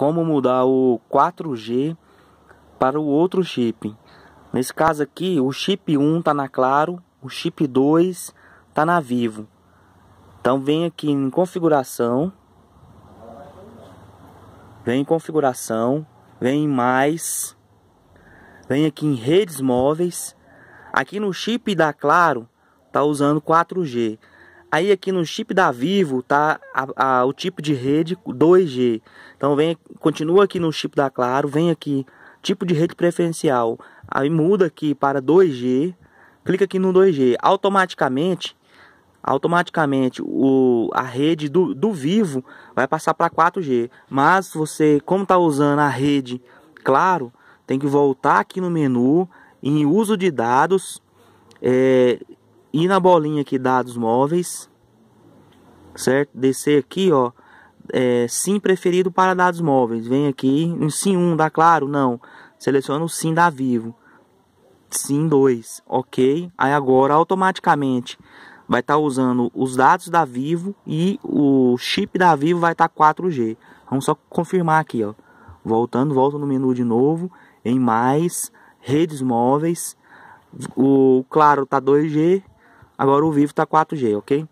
como mudar o 4G para o outro chip. Nesse caso aqui, o chip 1 tá na Claro, o chip 2 tá na Vivo. Então vem aqui em configuração, vem em configuração, vem em mais, vem aqui em redes móveis. Aqui no chip da Claro tá usando 4G. Aí aqui no chip da Vivo tá a, a, o tipo de rede 2G. Então vem, continua aqui no chip da Claro, vem aqui tipo de rede preferencial. Aí muda aqui para 2G, clica aqui no 2G. Automaticamente, automaticamente o, a rede do, do Vivo vai passar para 4G. Mas você, como tá usando a rede Claro, tem que voltar aqui no menu em uso de dados, é, ir na bolinha aqui dados móveis, certo? Descer aqui, ó, é, sim preferido para dados móveis. Vem aqui, um sim 1 dá claro? Não. Seleciona o sim da Vivo. Sim 2, ok. Aí agora automaticamente vai estar tá usando os dados da Vivo e o chip da Vivo vai estar tá 4G. Vamos só confirmar aqui, ó. Voltando, volta no menu de novo, em mais, redes móveis, o claro tá 2G Agora o vivo está 4G, ok?